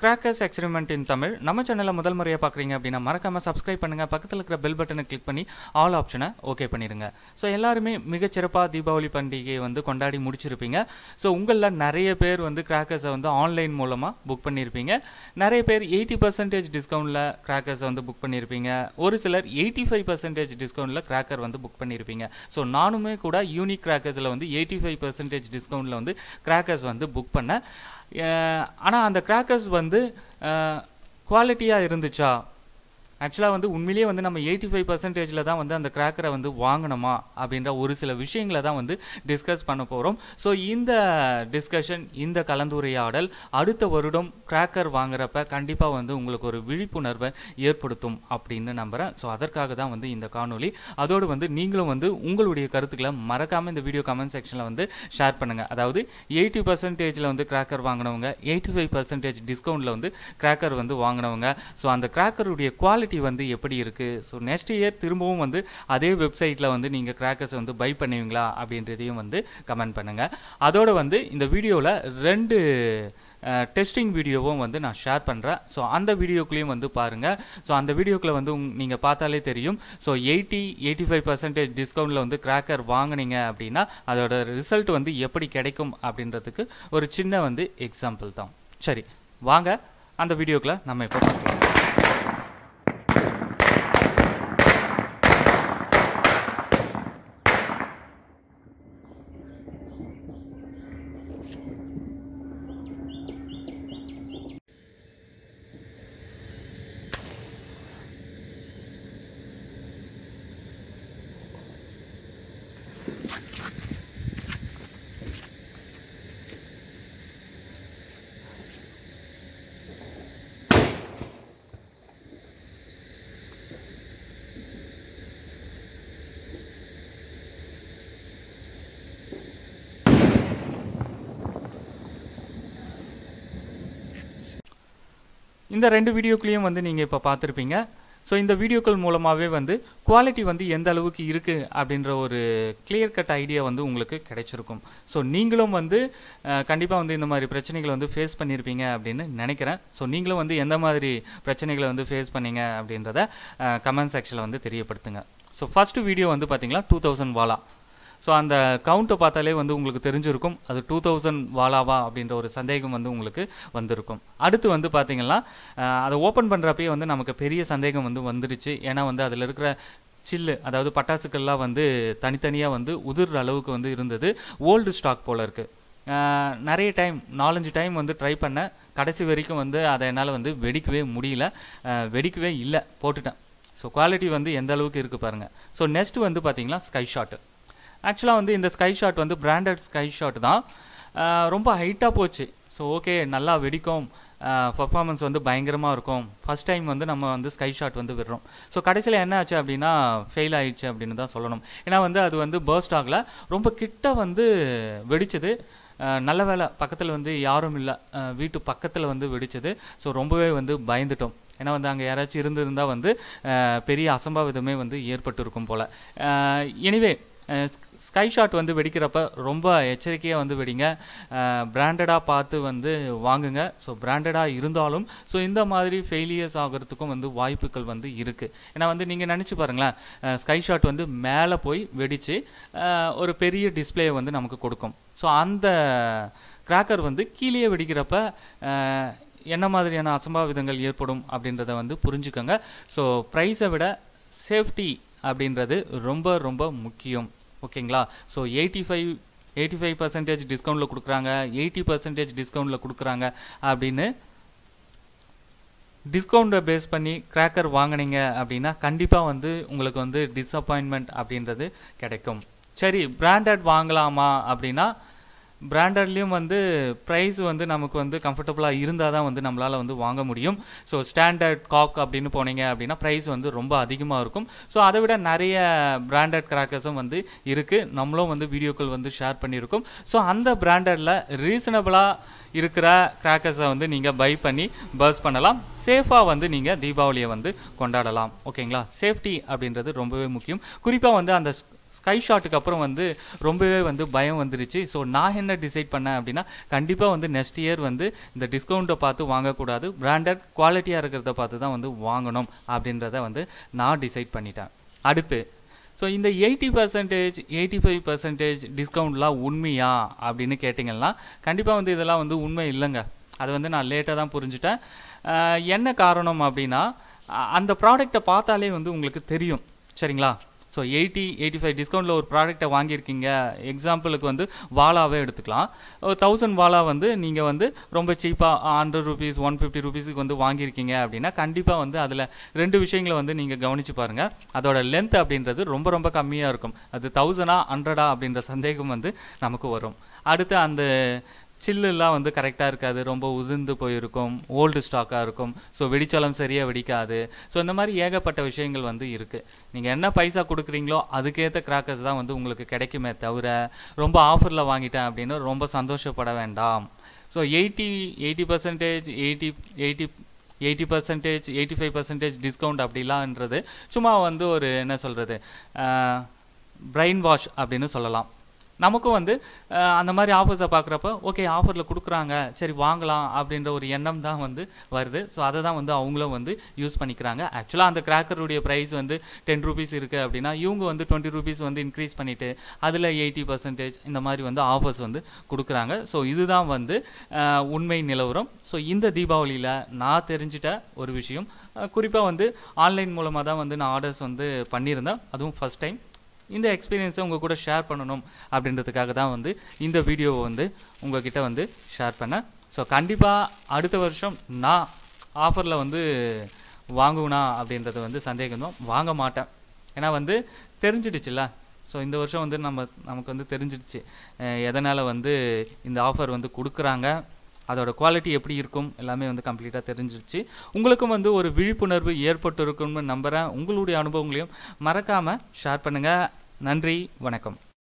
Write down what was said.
crackers experiment இன் தமிழ் நம்ம சேனலில் முதல் முறையாக பார்க்குறீங்க அப்படின்னா மறக்காமல் சப்ஸ்கிரைப் பண்ணுங்கள் பக்கத்தில் இருக்கிற பெல் பட்டனை கிளிக் பண்ணி ஆல் ஆப்ஷனை ஓகே பண்ணிடுங்க ஸோ எல்லாருமே மிகச்சிறப்பாக தீபாவளி பண்டிகையை வந்து கொண்டாடி முடிச்சிருப்பீங்க ஸோ உங்களில் நிறைய பேர் வந்து கிராக்கர்ஸை வந்து ஆன்லைன் மூலமாக புக் பண்ணியிருப்பீங்க நிறைய பேர் எயிட்டி பர்சன்டேஜ் டிஸ்கவுண்ட்டில் கிராக்கர்ஸை வந்து புக் பண்ணியிருப்பீங்க ஒரு சிலர் எயிட்டி ஃபைவ் பர்சன்டேஜ் டிஸ்கவுண்ட்டில் கிராக்கர் வந்து புக் பண்ணியிருப்பீங்க ஸோ நானுமே கூட யூனிக் கிராக்கர்ஸில் வந்து எயிட்டி ஃபைவ் பர்சன்டேஜ் டிஸ்கவுண்ட்டில் வந்து கிராக்கர்ஸ் வந்து புக் பண்ணேன் ஆனால் அந்த கிராக்கர்ஸ் வந்து வந்து குவாலிட்டியாக இருந்துச்சா ஆக்சுவலாக வந்து உண்மையிலேயே வந்து நம்ம எயிட்டி ஃபைவ் பர்சன்டேஜில் தான் வந்து அந்த கிராக்கரை வந்து வாங்கணுமா அப்படின்ற ஒரு சில விஷயங்களை தான் வந்து டிஸ்கஸ் பண்ண போகிறோம் ஸோ இந்த டிஸ்கஷன் இந்த கலந்துரையாடல் அடுத்த வருடம் கிராக்கர் வாங்குறப்ப கண்டிப்பாக வந்து உங்களுக்கு ஒரு விழிப்புணர்வை ஏற்படுத்தும் அப்படின்னு நம்புகிறேன் ஸோ அதற்காக தான் வந்து இந்த காணொலி அதோடு வந்து நீங்களும் வந்து உங்களுடைய கருத்துக்களை மறக்காமல் இந்த வீடியோ கமெண்ட் செக்ஷனில் வந்து ஷேர் பண்ணுங்கள் அதாவது எயிட்டி பர்சன்டேஜில் வந்து கிராக்கர் வாங்கினவங்க எயிட்டி ஃபைவ் பர்சன்டேஜ் டிஸ்கவுண்ட்டில் வந்து கிராக்கர் வந்து வாங்கினவங்க ஸோ அந்த கிராக்கருடைய குவாலிட்டி குவாலிட்டி வந்து எப்படி இருக்குது ஸோ நெக்ஸ்ட் இயர் திரும்பவும் வந்து அதே வெப்சைட்டில் வந்து நீங்கள் கிராக்கர்ஸ் வந்து பை பண்ணுவீங்களா அப்படின்றதையும் வந்து கமெண்ட் பண்ணுங்கள் அதோடு வந்து இந்த வீடியோவில் ரெண்டு டெஸ்டிங் வீடியோவும் வந்து நான் ஷேர் பண்ணுறேன் ஸோ அந்த வீடியோக்குள்ளேயும் வந்து பாருங்கள் ஸோ அந்த வீடியோக்குள்ள வந்து நீங்கள் பார்த்தாலே தெரியும் so eighty eighty five percentage டிஸ்கவுண்ட்டில் வந்து கிராக்கர் வாங்கினீங்க அப்படின்னா அதோட ரிசல்ட் வந்து எப்படி கிடைக்கும் அப்படின்றதுக்கு ஒரு சின்ன வந்து எக்ஸாம்பிள் தான் சரி வாங்க அந்த வீடியோக்குள்ளே நம்ம இப்போ பார்க்கலாம் இந்த ரெண்டு வீடியோக்களையும் வந்து நீங்கள் இப்போ பார்த்துருப்பீங்க ஸோ இந்த வீடியோக்கள் மூலமாகவே வந்து குவாலிட்டி வந்து எந்த அளவுக்கு இருக்குது அப்படின்ற ஒரு கிளியர் கட் ஐடியா வந்து உங்களுக்கு கிடைச்சிருக்கும் ஸோ நீங்களும் வந்து கண்டிப்பாக வந்து இந்த மாதிரி பிரச்சனைகளை வந்து ஃபேஸ் பண்ணியிருப்பீங்க அப்படின்னு நினைக்கிறேன் ஸோ நீங்களும் வந்து எந்த மாதிரி பிரச்சனைகளை வந்து ஃபேஸ் பண்ணீங்க அப்படின்றத கமெண்ட் செக்ஷனில் வந்து தெரியப்படுத்துங்க ஸோ ஃபஸ்ட்டு வீடியோ வந்து பார்த்தீங்கன்னா டூ தௌசண்ட் வாலா ஸோ அந்த கவுண்ட்டை பார்த்தாலே வந்து உங்களுக்கு தெரிஞ்சிருக்கும் அது டூ தௌசண்ட் வாலாவா அப்படின்ற ஒரு சந்தேகம் வந்து உங்களுக்கு வந்திருக்கும் அடுத்து வந்து பார்த்தீங்கன்னா அதை ஓப்பன் பண்ணுறப்பயே வந்து நமக்கு பெரிய சந்தேகம் வந்து வந்துடுச்சு ஏன்னா வந்து அதில் இருக்கிற சில்லு அதாவது பட்டாசுக்கள்லாம் வந்து தனித்தனியாக வந்து உதிர்ற அளவுக்கு வந்து இருந்தது ஓல்டு ஸ்டாக் போல் இருக்குது நிறைய டைம் நாலஞ்சு டைம் வந்து ட்ரை பண்ணேன் கடைசி வரைக்கும் வந்து அதை என்னால் வந்து வெடிக்கவே முடியல வெடிக்கவே இல்லை போட்டுட்டேன் ஸோ குவாலிட்டி வந்து எந்த அளவுக்கு இருக்குது பாருங்கள் ஸோ நெக்ஸ்ட் வந்து பார்த்தீங்கன்னா ஸ்கை ஷாட்டு ஆக்சுவலாக வந்து இந்த ஸ்கை ஷாட் வந்து பிராண்டட் ஸ்கை ஷாட் தான் ரொம்ப ஹைட்டாக போச்சு ஸோ ஓகே நல்லா வெடிக்கும் பர்ஃபார்மன்ஸ் வந்து பயங்கரமாக இருக்கும் ஃபஸ்ட் டைம் வந்து நம்ம வந்து ஸ்கை ஷாட் வந்து விடுறோம் ஸோ கடைசியில் என்ன ஆச்சு அப்படின்னா ஃபெயில் ஆயிடுச்சு அப்படின்னு தான் சொல்லணும் ஏன்னா வந்து அது வந்து பேர்ஸ்ட் ஆகலை ரொம்ப கிட்ட வந்து வெடிச்சது நல்ல வேலை பக்கத்தில் வந்து யாரும் இல்லை வீட்டு பக்கத்தில் வந்து வெடிச்சது ஸோ ரொம்பவே வந்து பயந்துட்டோம் ஏன்னா வந்து அங்கே யாராச்சும் இருந்திருந்தால் வந்து பெரிய அசம்பாவிதமே வந்து ஏற்பட்டிருக்கும் போல் எனிவே ஸ்கை ஷாட் வந்து வெடிக்கிறப்ப ரொம்ப எச்சரிக்கையாக வந்து வெடிங்க பிராண்டடாக பார்த்து வந்து வாங்குங்க ஸோ பிராண்டடாக இருந்தாலும் ஸோ இந்த மாதிரி ஃபெயிலியர்ஸ் ஆகிறதுக்கும் வந்து வாய்ப்புகள் வந்து இருக்குது ஏன்னா வந்து நீங்கள் நினச்சி பாருங்களேன் ஸ்கை ஷாட் வந்து மேலே போய் வெடித்து ஒரு பெரிய டிஸ்பிளேயை வந்து நமக்கு கொடுக்கும் ஸோ அந்த கிராக்கர் வந்து கீழே வெடிக்கிறப்ப என்ன மாதிரியான அசம்பாவிதங்கள் ஏற்படும் அப்படின்றத வந்து புரிஞ்சுக்கோங்க ஸோ ப்ரைஸை விட சேஃப்டி அப்படின்றது ரொம்ப ரொம்ப முக்கியம் ஓகேங்களா so eighty five eighty five percentage டிஸ்கவுண்ட்டில் கொடுக்குறாங்க எயிட்டி பர்சன்டேஜ் டிஸ்கவுண்ட்டில் கொடுக்குறாங்க அப்படின்னு டிஸ்கவுண்ட்டை பேஸ் பண்ணி கிராக்கர் வாங்கினீங்க அப்படின்னா கண்டிப்பாக வந்து உங்களுக்கு வந்து டிஸப்பாயின்மெண்ட் அப்படின்றது கிடைக்கும் சரி பிராண்டட் வாங்கலாமா அப்படின்னா பிராண்டட்லேயும் வந்து ப்ரைஸ் வந்து நமக்கு வந்து கம்ஃபர்டபுளாக இருந்தால் தான் வந்து நம்மளால் வந்து வாங்க முடியும் ஸோ ஸ்டாண்டர்ட் காக் அப்படின்னு போனீங்க அப்படின்னா ப்ரைஸ் வந்து ரொம்ப அதிகமாக இருக்கும் ஸோ அதை விட நிறைய பிராண்டட் கிராக்கர்ஸும் வந்து இருக்குது நம்மளும் வந்து வீடியோக்கள் வந்து ஷேர் பண்ணியிருக்கோம் ஸோ அந்த பிராண்டடில் ரீசனபிளாக இருக்கிற கிராக்கர்ஸை வந்து நீங்கள் பை பண்ணி பர்ஸ் பண்ணலாம் சேஃபாக வந்து நீங்கள் தீபாவளியை வந்து கொண்டாடலாம் ஓகேங்களா சேஃப்டி அப்படின்றது ரொம்பவே முக்கியம் குறிப்பாக வந்து அந்த ஸ்கை ஷாட்டுக்கு அப்புறம் வந்து ரொம்பவே வந்து பயம் வந்துருச்சு ஸோ நான் என்ன டிசைட் பண்ணேன் அப்படின்னா கண்டிப்பாக வந்து நெக்ஸ்ட் இயர் வந்து இந்த டிஸ்கவுண்ட்டை பார்த்து வாங்கக்கூடாது பிராண்டட் குவாலிட்டியாக இருக்கிறத பார்த்து தான் வந்து வாங்கணும் அப்படின்றத வந்து நான் டிசைட் பண்ணிட்டேன் அடுத்து ஸோ இந்த eighty percentage eighty five percentage டிஸ்கவுண்ட்லாம் உண்மையா அப்படின்னு கேட்டிங்கன்னா கண்டிப்பாக வந்து இதெல்லாம் வந்து உண்மை இல்லைங்க அது வந்து நான் லேட்டாக தான் புரிஞ்சுட்டேன் என்ன காரணம் அப்படின்னா அந்த ப்ராடக்டை பார்த்தாலே வந்து உங்களுக்கு தெரியும் சரிங்களா ஸோ எயிட்டி எயிட்டி ஃபைவ் டிஸ்கவுண்ட்டில் ஒரு ப்ராடக்டை வாங்கியிருக்கீங்க எக்ஸாம்பிளுக்கு வந்து வாலாவே எடுத்துக்கலாம் ஒரு தௌசண்ட் வாலா வந்து நீங்கள் வந்து ரொம்ப சீப்பாக ஹண்ட்ரட் ருபீஸ் ஒன் ஃபிஃப்டி ருபீஸுக்கு வந்து வாங்கியிருக்கீங்க அப்படின்னா கண்டிப்பாக வந்து அதில் ரெண்டு விஷயங்களை வந்து நீங்கள் கவனித்து பாருங்கள் அதோட லென்த் அப்படின்றது ரொம்ப ரொம்ப கம்மியாக இருக்கும் அது தௌசண்டா ஹண்ட்ரடா அப்படின்ற சந்தேகம் வந்து நமக்கு வரும் அடுத்து அந்த சில்லுலாம் வந்து கரெக்டாக இருக்காது ரொம்ப உதிர்ந்து போயிருக்கும் ஓல்டு ஸ்டாக்காக இருக்கும் ஸோ வெடிச்சாலும் சரியாக வெடிக்காது ஸோ இந்த மாதிரி ஏகப்பட்ட விஷயங்கள் வந்து இருக்குது நீங்கள் என்ன பைசா கொடுக்குறீங்களோ அதுக்கேற்ற கிராக்கர்ஸ் தான் வந்து உங்களுக்கு கிடைக்குமே தவிர ரொம்ப ஆஃபரில் வாங்கிட்டேன் அப்படின்னு ரொம்ப சந்தோஷப்பட வேண்டாம் so eighty eighty percentage eighty eighty eighty percentage eighty five percentage discount அப்படிலாம்ன்றது சும்மா வந்து ஒரு என்ன சொல்கிறது பிரெயின் வாஷ் அப்படின்னு சொல்லலாம் நமக்கும் வந்து அந்த மாதிரி ஆஃபர்ஸை பார்க்குறப்ப ஓகே ஆஃபரில் கொடுக்குறாங்க சரி வாங்கலாம் அப்படின்ற ஒரு எண்ணம் தான் வந்து வருது ஸோ அதை தான் வந்து அவங்களும் வந்து யூஸ் பண்ணிக்கிறாங்க ஆக்சுவலாக அந்த கிராக்கருடைய ப்ரைஸ் வந்து டென் ருபீஸ் இருக்குது அப்படின்னா இவங்க வந்து டுவெண்ட்டி ருபீஸ் வந்து இன்க்ரீஸ் பண்ணிவிட்டு அதில் எயிட்டி பர்சன்டேஜ் இந்த மாதிரி வந்து ஆஃபர்ஸ் வந்து கொடுக்குறாங்க ஸோ இதுதான் வந்து உண்மை நிலவரம் ஸோ இந்த தீபாவளியில் நான் தெரிஞ்சிட்ட ஒரு விஷயம் குறிப்பாக வந்து ஆன்லைன் மூலமாக தான் வந்து நான் ஆர்டர்ஸ் வந்து பண்ணியிருந்தேன் அதுவும் ஃபஸ்ட் டைம் இந்த எக்ஸ்பீரியன்ஸை உங்கள் கூட ஷேர் பண்ணணும் அப்படின்றதுக்காக தான் வந்து இந்த வீடியோவை வந்து உங்ககிட்ட வந்து ஷேர் பண்ணேன் ஸோ கண்டிப்பாக அடுத்த வருஷம் நான் ஆஃபரில் வந்து வாங்குவனா அப்படின்றது வந்து சந்தேகம் வாங்க மாட்டேன் ஏன்னா வந்து தெரிஞ்சிடுச்சுல்ல ஸோ இந்த வருஷம் வந்து நம்ம நமக்கு வந்து தெரிஞ்சிடுச்சு எதனால் வந்து இந்த ஆஃபர் வந்து கொடுக்குறாங்க அதோட குவாலிட்டி எப்படி இருக்கும் எல்லாமே வந்து கம்ப்ளீட்டாக தெரிஞ்சிருச்சு உங்களுக்கும் வந்து ஒரு விழிப்புணர்வு ஏற்பட்டு இருக்கும்னு நம்புகிறேன் உங்களுடைய அனுபவங்களையும் மறக்காமல் ஷேர் பண்ணுங்கள் நன்றி வணக்கம்